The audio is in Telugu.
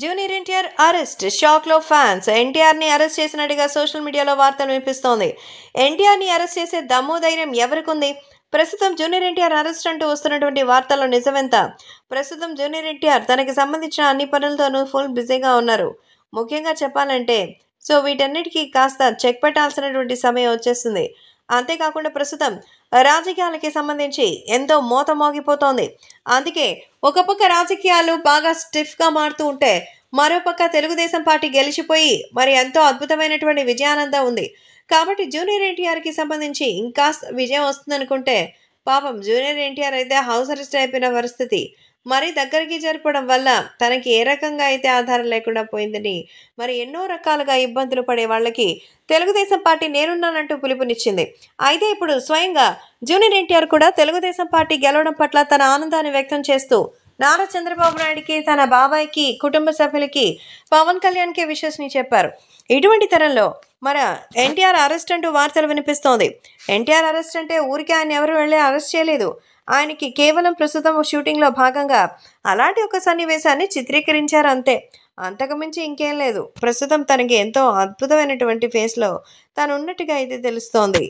జూనియర్ ఎన్టీఆర్ అరెస్ట్ షాక్లో ఫ్యాన్స్ ఎన్టీఆర్ని అరెస్ట్ చేసినట్టుగా సోషల్ మీడియాలో వార్తలు వినిపిస్తోంది ఎన్టీఆర్ని అరెస్ట్ చేసే దమ్ము ధైర్యం ఎవరికుంది ప్రస్తుతం జూనియర్ ఎన్టీఆర్ అరెస్ట్ అంటూ వస్తున్నటువంటి వార్తల్లో నిజమెంత ప్రస్తుతం జూనియర్ ఎన్టీఆర్ తనకి సంబంధించిన అన్ని పనులతోనూ ఫుల్ బిజీగా ఉన్నారు ముఖ్యంగా చెప్పాలంటే సో వీటన్నిటికీ కాస్త చెక్ పెట్టాల్సినటువంటి సమయం వచ్చేస్తుంది అంతేకాకుండా ప్రస్తుతం రాజకీయాలకి సంబంధించి ఎంతో మోత మోగిపోతోంది అందుకే ఒక పక్క రాజకీయాలు బాగా స్టిఫ్గా మారుతూ ఉంటే మరోపక్క తెలుగుదేశం పార్టీ గెలిచిపోయి మరి ఎంతో అద్భుతమైనటువంటి విజయానందం ఉంది కాబట్టి జూనియర్ ఎన్టీఆర్కి సంబంధించి ఇంకా విజయం వస్తుందనుకుంటే పాపం జూనియర్ ఎన్టీఆర్ అయితే హౌస్ అరెస్ట్ అయిపోయిన పరిస్థితి మరీ దగ్గరికి జరపడం వల్ల తనకి ఏ రకంగా అయితే ఆధారం లేకుండా పోయిందని మరి ఎన్నో రకాలుగా ఇబ్బందులు పడే వాళ్ళకి తెలుగుదేశం పార్టీ నేనున్నానంటూ పిలుపునిచ్చింది అయితే ఇప్పుడు స్వయంగా జూనియర్ ఎన్టీఆర్ కూడా తెలుగుదేశం పార్టీ గెలవడం పట్ల తన ఆనందాన్ని వ్యక్తం చేస్తూ నారా చంద్రబాబు నాయుడికి తన బాబాయ్కి కుటుంబ సభ్యులకి పవన్ కళ్యాణ్కే విషస్ని చెప్పారు ఇటువంటి తరంలో మరి ఎన్టీఆర్ అరెస్ట్ అంటూ వార్తలు వినిపిస్తోంది ఎన్టీఆర్ అరెస్ట్ అంటే ఊరికే ఆయన ఎవరు వెళ్ళి అరెస్ట్ చేయలేదు ఆయనకి కేవలం ప్రస్తుతం షూటింగ్లో భాగంగా అలాంటి ఒక సన్నివేశాన్ని చిత్రీకరించారు అంతే అంతకుమించి ఇంకేం లేదు ప్రస్తుతం తనకి ఎంతో అద్భుతమైనటువంటి ఫేస్లో తను ఉన్నట్టుగా అయితే తెలుస్తోంది